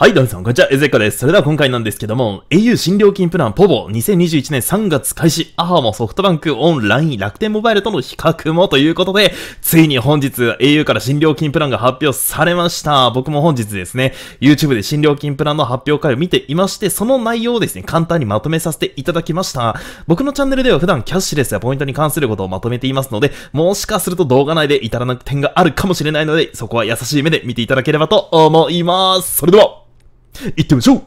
はい、どうも、こんにちは、エゼッです。それでは今回なんですけども、au 新料金プランポボ2021年3月開始、アハもソフトバンク、オンライン、楽天モバイルとの比較もということで、ついに本日 au から新料金プランが発表されました。僕も本日ですね、YouTube で新料金プランの発表会を見ていまして、その内容をですね、簡単にまとめさせていただきました。僕のチャンネルでは普段キャッシュレスやポイントに関することをまとめていますので、もしかすると動画内で至らなく点があるかもしれないので、そこは優しい目で見ていただければと思います。それでは行ってみましょう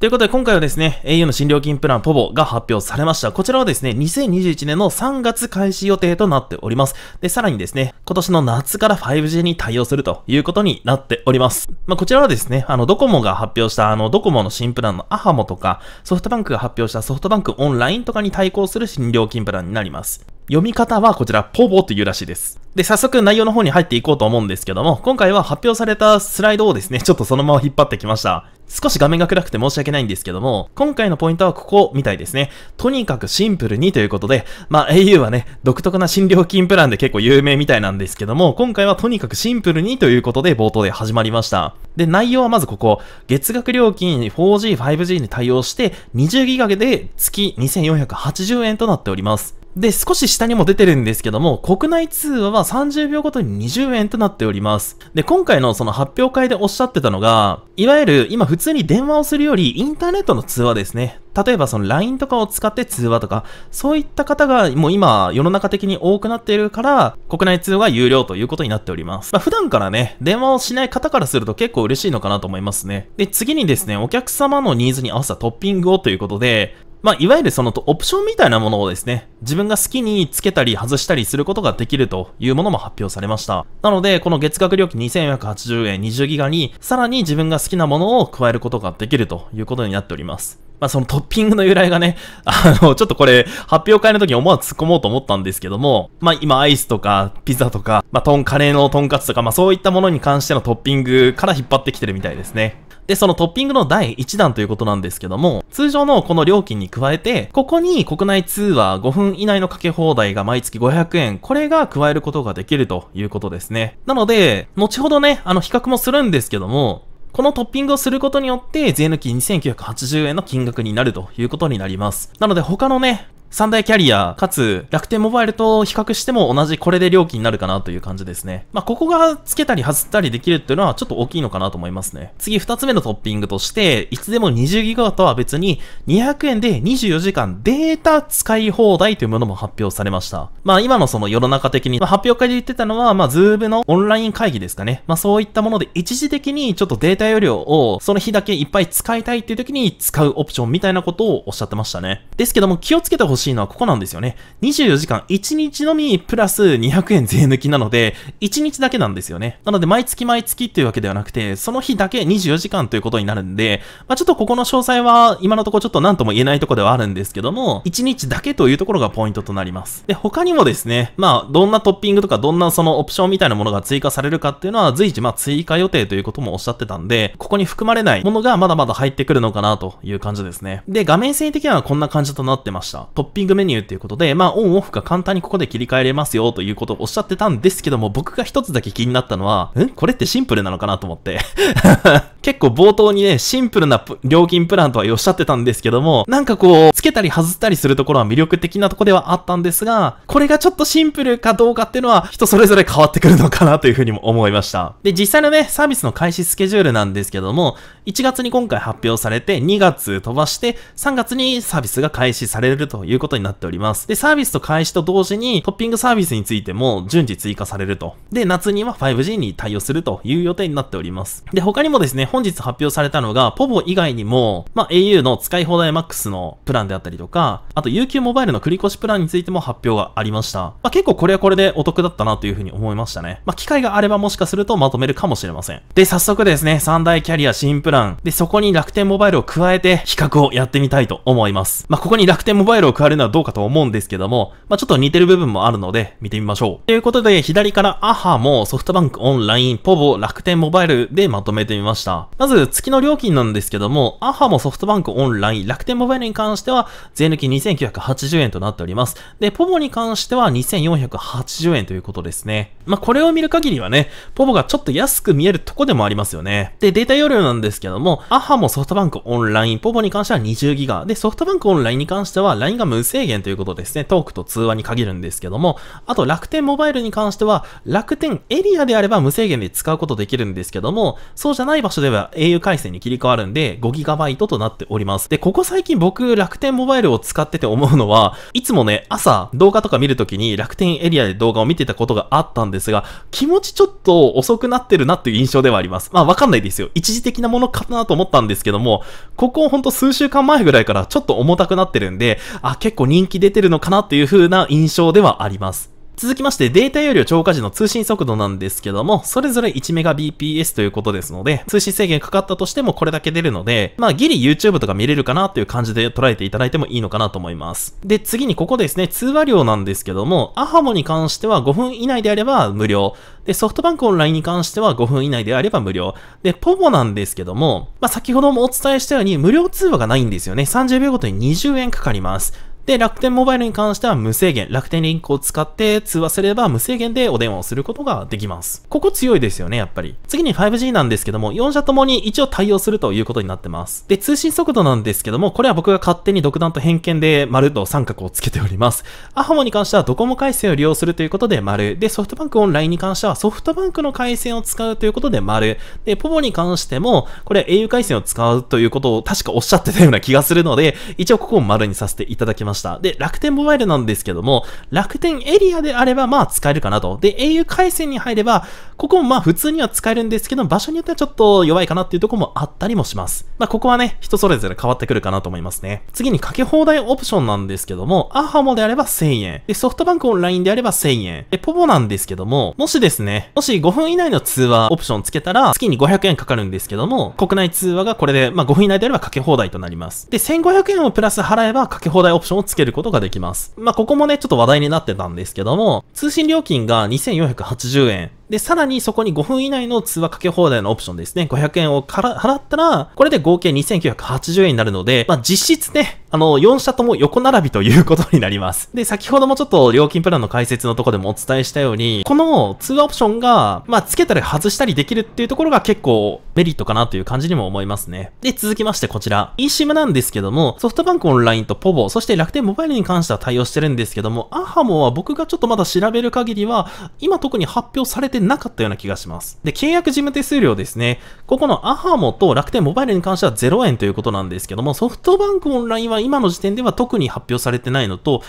ということで今回はですね、au の新料金プランポボが発表されました。こちらはですね、2021年の3月開始予定となっております。で、さらにですね、今年の夏から 5G に対応するということになっております。まあ、こちらはですね、あの、ドコモが発表したあの、ドコモの新プランのアハモとか、ソフトバンクが発表したソフトバンクオンラインとかに対抗する新料金プランになります。読み方はこちら、ポボというらしいです。で、早速内容の方に入っていこうと思うんですけども、今回は発表されたスライドをですね、ちょっとそのまま引っ張ってきました。少し画面が暗くて申し訳ないんですけども、今回のポイントはここみたいですね。とにかくシンプルにということで、まあ au はね、独特な診療金プランで結構有名みたいなんですけども、今回はとにかくシンプルにということで冒頭で始まりました。で、内容はまずここ、月額料金 4G、5G に対応して、20ギガで月2480円となっております。で、少し下にも出てるんですけども、国内通話は30秒ごとに20円となっております。で、今回のその発表会でおっしゃってたのが、いわゆる今普通に電話をするよりインターネットの通話ですね。例えばその LINE とかを使って通話とか、そういった方がもう今世の中的に多くなっているから、国内通話有料ということになっております。まあ、普段からね、電話をしない方からすると結構嬉しいのかなと思いますね。で、次にですね、お客様のニーズに合わせたトッピングをということで、まあ、いわゆるそのオプションみたいなものをですね、自分が好きにつけたり外したりすることができるというものも発表されました。なので、この月額料金2480円20ギガに、さらに自分が好きなものを加えることができるということになっております。まあ、そのトッピングの由来がね、あの、ちょっとこれ、発表会の時に思わず突っ込もうと思ったんですけども、まあ、今、アイスとか、ピザとか、まあ、トン、カレーのトンカツとか、まあ、そういったものに関してのトッピングから引っ張ってきてるみたいですね。で、そのトッピングの第1弾ということなんですけども、通常のこの料金に加えて、ここに国内通話5分以内のかけ放題が毎月500円、これが加えることができるということですね。なので、後ほどね、あの比較もするんですけども、このトッピングをすることによって税抜き2980円の金額になるということになります。なので他のね、三大キャリア、かつ楽天モバイルと比較しても同じこれで料金になるかなという感じですね。まあ、ここが付けたり外したりできるっていうのはちょっと大きいのかなと思いますね。次2つ目のトッピングとして、いつでも20ギガとは別に200円で24時間データ使い放題というものも発表されました。まあ、今のその世の中的に、まあ、発表会で言ってたのは、まあ、ズームのオンライン会議ですかね。まあ、そういったもので一時的にちょっとデータ容量をその日だけいっぱい使いたいっていう時に使うオプションみたいなことをおっしゃってましたね。ですけども気をつけてほしいしいのはここなんですよね。24時間1日のみプラス200円税抜きなので、1日だけなんですよね。なので毎月毎月っていうわけではなくて、その日だけ24時間ということになるんで、まあ、ちょっとここの詳細は今のところちょっと何とも言えないとこではあるんですけども、1日だけというところがポイントとなります。で、他にもですね、まあ、どんなトッピングとかどんなそのオプションみたいなものが追加されるかっていうのは随時まあ追加予定ということもおっしゃってたんで、ここに含まれないものがまだまだ入ってくるのかなという感じですね。で、画面性的にはこんな感じとなってました。トッピングメニューっていうことで、まあ、オンオフが簡単にここで切り替えれますよということをおっしゃってたんですけども、僕が一つだけ気になったのは、んこれってシンプルなのかなと思って。結構冒頭にね、シンプルな料金プランとはおっしゃってたんですけども、なんかこう、つけたり外したりするところは魅力的なとこではあったんですが、これがちょっとシンプルかどうかっていうのは人それぞれ変わってくるのかなというふうにも思いました。で、実際のね、サービスの開始スケジュールなんですけども、1月に今回発表されて、2月飛ばして、3月にサービスが開始されるといういうことになっております。で、サービスと開始と同時にトッピングサービスについても順次追加されると。で、夏には 5G に対応するという予定になっております。で、他にもですね、本日発表されたのが、ポボ以外にも、まあ、au の使い放題 MAX のプランであったりとか、あと UQ モバイルの繰越プランについても発表がありました。まあ、結構これはこれでお得だったなというふうに思いましたね。まあ、機会があればもしかするとまとめるかもしれません。で、早速ですね、3大キャリア新プラン。で、そこに楽天モバイルを加えて比較をやってみたいと思います。まあ、ここに楽天モバイルを加われるのはどうかと思うんですけども、まあ、ちょっと似てる部分もあるので、見てみましょう。ということで、左からアハもソフトバンクオンライン、ポボ、楽天モバイルでまとめてみました。まず、月の料金なんですけども、アハもソフトバンクオンライン、楽天モバイルに関しては、税抜き2980円となっております。で、ポボに関しては2480円ということですね。まあ、これを見る限りはね、ポボがちょっと安く見えるとこでもありますよね。で、データ容量なんですけども、アハもソフトバンクオンライン、ポボに関しては20ギガ、で、ソフトバンクオンラインに関しては、LINE が無制限ということですね。トークと通話に限るんですけども、あと楽天モバイルに関しては、楽天エリアであれば無制限で使うことできるんですけども、そうじゃない場所では au 回線に切り替わるんで、5GB となっております。で、ここ最近僕、楽天モバイルを使ってて思うのは、いつもね、朝、動画とか見るときに楽天エリアで動画を見てたことがあったんですが、気持ちちょっと遅くなってるなっていう印象ではあります。まあ、わかんないですよ。一時的なものかなと思ったんですけども、ここほんと数週間前ぐらいからちょっと重たくなってるんで、あ、結構人気出てるのかなっていう風な印象ではあります。続きましてデータ容量超過時の通信速度なんですけども、それぞれ 1Mbps ということですので、通信制限かかったとしてもこれだけ出るので、まあギリ YouTube とか見れるかなという感じで捉えていただいてもいいのかなと思います。で、次にここですね、通話量なんですけども、アハモに関しては5分以内であれば無料。で、ソフトバンクオンラインに関しては5分以内であれば無料。で、ポボなんですけども、まあ先ほどもお伝えしたように無料通話がないんですよね。30秒ごとに20円かかります。で、楽天モバイルに関しては無制限、楽天リンクを使って通話すれば無制限でお電話をすることができます。ここ強いですよね、やっぱり。次に 5G なんですけども、4社ともに一応対応するということになってます。で、通信速度なんですけども、これは僕が勝手に独断と偏見で丸と三角をつけております。アハモに関してはドコモ回線を利用するということで丸。で、ソフトバンクオンラインに関してはソフトバンクの回線を使うということで丸。で、ポポに関しても、これは au 回線を使うということを確かおっしゃってたような気がするので、一応ここを丸にさせていただきます。ました。で、楽天モバイルなんですけども、楽天エリアであればまあ使えるかなと。で、au 回線に入れば、ここもまあ普通には使えるんですけど、場所によってはちょっと弱いかなっていうとこもあったりもします。まあここはね、人それぞれ変わってくるかなと思いますね。次にかけ放題オプションなんですけども、アハモであれば1000円。で、ソフトバンクオンラインであれば1000円。で、ポボなんですけども、もしですね、もし5分以内の通話オプションつけたら、月に500円かかるんですけども、国内通話がこれで、まあ5分以内であればかけ放題となります。で、1500円をプラス払えばかけ放題オプションをつけることができます。まあ、ここもね、ちょっと話題になってたんですけども、通信料金が2480円で、さらにそこに5分以内の通話かけ放題のオプションですね。500円を払ったら、これで合計2980円になるので、まあ実質ね、あの、4社とも横並びということになります。で、先ほどもちょっと料金プランの解説のとこでもお伝えしたように、この通話オプションが、まあつけたり外したりできるっていうところが結構メリットかなという感じにも思いますね。で、続きましてこちら。eSIM なんですけども、ソフトバンクオンラインと povo、そして楽天モバイルに関しては対応してるんですけども、アハモは僕がちょっとまだ調べる限りは、今特に発表されててなかったような気がします。で、契約事務手数料ですね。ここのアハモと楽天モバイルに関しては0円ということなんですけども、ソフトバンクオンラインは今の時点では特に発表されてないのと、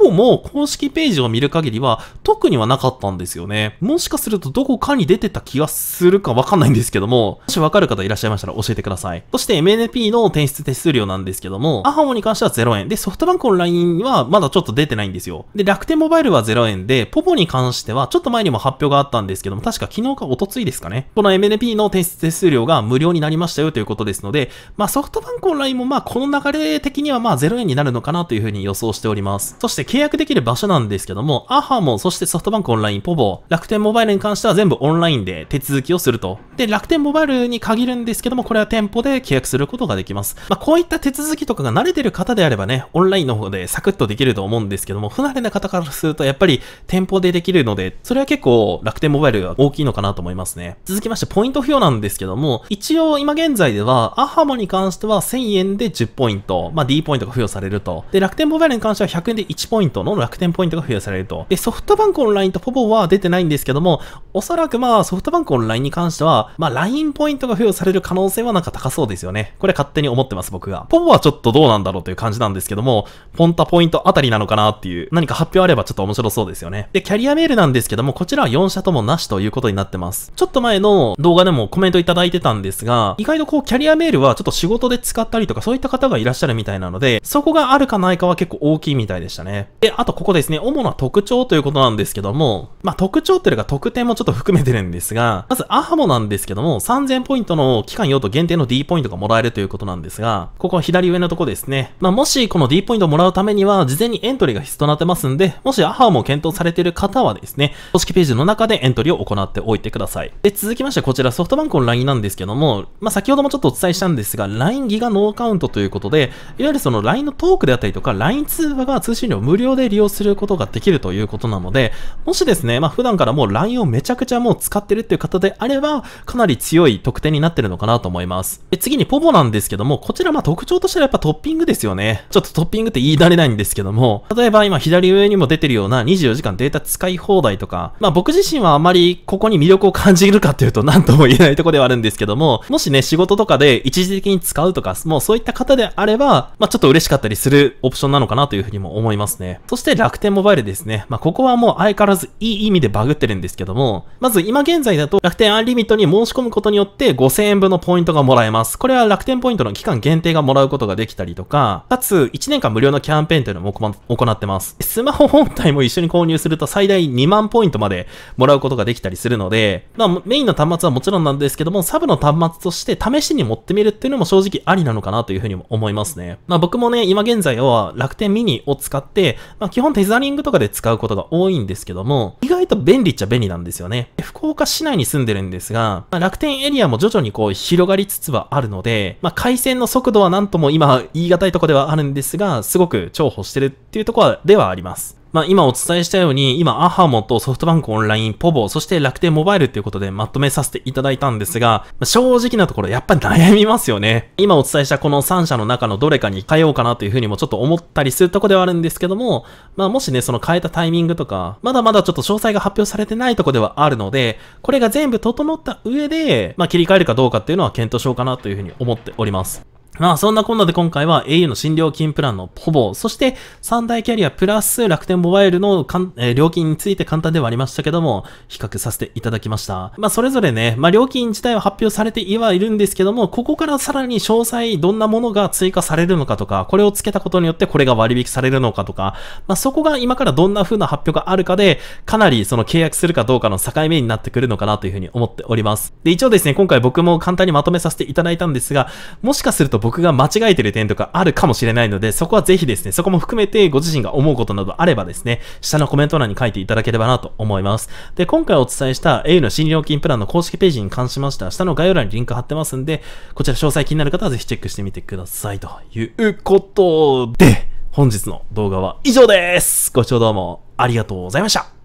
方も公式ページを見る限りは特にはなかったんですよね。もしかするとどこかに出てた気がするかわかんないんですけども、もしわかる方いらっしゃいましたら教えてください。そして MNP の転出手数料なんですけども、アハモに関しては0円。で、ソフトバンクオンラインはまだちょっと出てないんですよ。で、楽天モバイルは0円で、ポポに関してはちょっと前にも発表があったんですけども、確か昨日かおとついですかね。この MNP の転出手数料が無料になりましたよということですので、まあソフトバンクオンラインもまあこの流れ的にはまあ0円になるのかなというふうに予想しております。そして契約できる場所なんですけども、アハも、そしてソフトバンクオンライン、ポボ、楽天モバイルに関しては全部オンラインで手続きをすると。で、楽天モバイルに限るんですけども、これは店舗で契約することができます。まあ、こういった手続きとかが慣れてる方であればね、オンラインの方でサクッとできると思うんですけども、不慣れな方からするとやっぱり店舗でできるので、それは結構楽天モバイルが大きいのかなと思いますね。続きまして、ポイント付与なんですけども、一応今現在では、アハモに関しては1000円で10ポイント、まあ、D ポイントが付与されると。で、楽天モバイルに関しては100円で1ポイントポイントの楽天ポイントが付与されると。で、ソフトバンクオンラインとポポは出てないんですけども、おそらくまあソフトバンクオンラインに関しては、まあ LINE ポイントが付与される可能性はなんか高そうですよね。これ勝手に思ってます僕が。ポポはちょっとどうなんだろうという感じなんですけども、ポンタポイントあたりなのかなっていう、何か発表あればちょっと面白そうですよね。で、キャリアメールなんですけども、こちらは4社ともなしということになってます。ちょっと前の動画でもコメントいただいてたんですが、意外とこうキャリアメールはちょっと仕事で使ったりとかそういった方がいらっしゃるみたいなので、そこがあるかないかは結構大きいみたいでしたね。で、あとここですね、主な特徴ということなんですけども、まあ、特徴というか特典もちょっと含めてるんですが、まずアハモなんですけども、3000ポイントの期間用途限定の D ポイントがもらえるということなんですが、ここ左上のとこですね。まあ、もしこの D ポイントをもらうためには、事前にエントリーが必須となってますんで、もしアハも検討されている方はですね、公式ページの中でエントリーを行っておいてください。で、続きましてこちらソフトバンクの LINE なんですけども、まあ、先ほどもちょっとお伝えしたんですが、LINE ギガノーカウントということで、いわゆるその LINE のトークであったりとか、LINE 通話が通信量無料料で利用することができるということなので、もしですね、まあ、普段からもう LINE をめちゃくちゃもう使ってるっていう方であれば、かなり強い特典になってるのかなと思います。で、次にポポなんですけども、こちらまあ特徴としてはやっぱトッピングですよね。ちょっとトッピングって言い慣れないんですけども、例えば今左上にも出てるような24時間データ使い放題とか、まあ僕自身はあまりここに魅力を感じるかっていうと何とも言えないとこではあるんですけども、もしね、仕事とかで一時的に使うとか、もうそういった方であれば、まあちょっと嬉しかったりするオプションなのかなというふうにも思いますね。そして楽天モバイルですね。まあ、ここはもう相変わらずいい意味でバグってるんですけども、まず今現在だと楽天アンリミットに申し込むことによって5000円分のポイントがもらえます。これは楽天ポイントの期間限定がもらうことができたりとか、かつ1年間無料のキャンペーンというのも行ってます。スマホ本体も一緒に購入すると最大2万ポイントまでもらうことができたりするので、まあ、メインの端末はもちろんなんですけども、サブの端末として試しに持ってみるっていうのも正直ありなのかなというふうにも思いますね。まあ僕もね、今現在は楽天ミニを使ってまあ、基本テザリングとかで使うことが多いんですけども、意外と便利っちゃ便利なんですよね。福岡市内に住んでるんですが、まあ、楽天エリアも徐々にこう広がりつつはあるので、まあ、回線の速度はなんとも今言い難いとこではあるんですが、すごく重宝してるっていうところではあります。まあ、今お伝えしたように、今、アハモとソフトバンクオンライン、ポボ、そして楽天モバイルっていうことでまとめさせていただいたんですが、まあ、正直なところやっぱり悩みますよね。今お伝えしたこの3社の中のどれかに変えようかなというふうにもちょっと思ったりするとこではあるんですけども、まあ、もしね、その変えたタイミングとか、まだまだちょっと詳細が発表されてないとこではあるので、これが全部整った上で、まあ、切り替えるかどうかっていうのは検討しようかなというふうに思っております。まあそんなこんなで今回は au の新料金プランのほぼ、そして三大キャリアプラス楽天モバイルのかん、えー、料金について簡単ではありましたけども、比較させていただきました。まあそれぞれね、まあ料金自体は発表されていはいるんですけども、ここからさらに詳細どんなものが追加されるのかとか、これを付けたことによってこれが割引されるのかとか、まあそこが今からどんな風な発表があるかで、かなりその契約するかどうかの境目になってくるのかなというふうに思っております。で、一応ですね、今回僕も簡単にまとめさせていただいたんですが、もしかすると僕が間違えてる点とかあるかもしれないので、そこはぜひですね、そこも含めてご自身が思うことなどあればですね、下のコメント欄に書いていただければなと思います。で、今回お伝えした au の新料金プランの公式ページに関しましては、下の概要欄にリンク貼ってますんで、こちら詳細気になる方はぜひチェックしてみてください。ということで、本日の動画は以上です。ご視聴どうもありがとうございました。